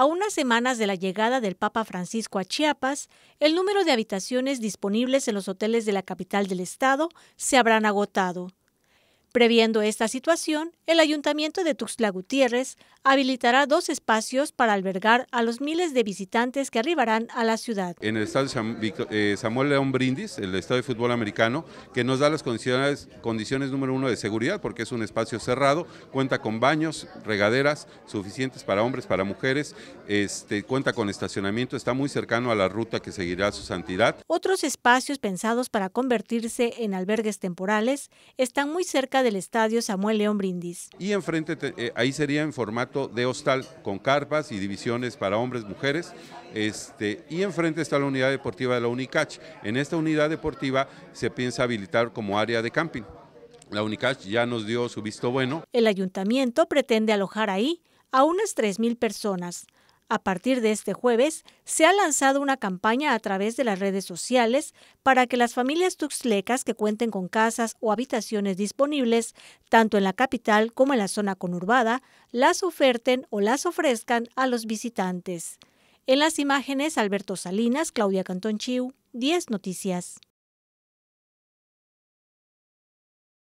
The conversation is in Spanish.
A unas semanas de la llegada del Papa Francisco a Chiapas, el número de habitaciones disponibles en los hoteles de la capital del estado se habrán agotado. Previendo esta situación, el Ayuntamiento de Tuxtla Gutiérrez habilitará dos espacios para albergar a los miles de visitantes que arribarán a la ciudad. En el estadio eh, Samuel León Brindis, el estado de fútbol americano, que nos da las condiciones, condiciones número uno de seguridad, porque es un espacio cerrado, cuenta con baños, regaderas suficientes para hombres, para mujeres, este, cuenta con estacionamiento, está muy cercano a la ruta que seguirá su santidad. Otros espacios pensados para convertirse en albergues temporales están muy cerca del estadio Samuel León Brindis. Y enfrente, eh, ahí sería en formato de hostal, con carpas y divisiones para hombres, mujeres. Este, y enfrente está la unidad deportiva de la Unicach. En esta unidad deportiva se piensa habilitar como área de camping. La Unicach ya nos dio su visto bueno. El ayuntamiento pretende alojar ahí a unas 3.000 personas. A partir de este jueves, se ha lanzado una campaña a través de las redes sociales para que las familias tuxlecas que cuenten con casas o habitaciones disponibles, tanto en la capital como en la zona conurbada, las oferten o las ofrezcan a los visitantes. En las imágenes, Alberto Salinas, Claudia Cantón Chiu, 10 Noticias.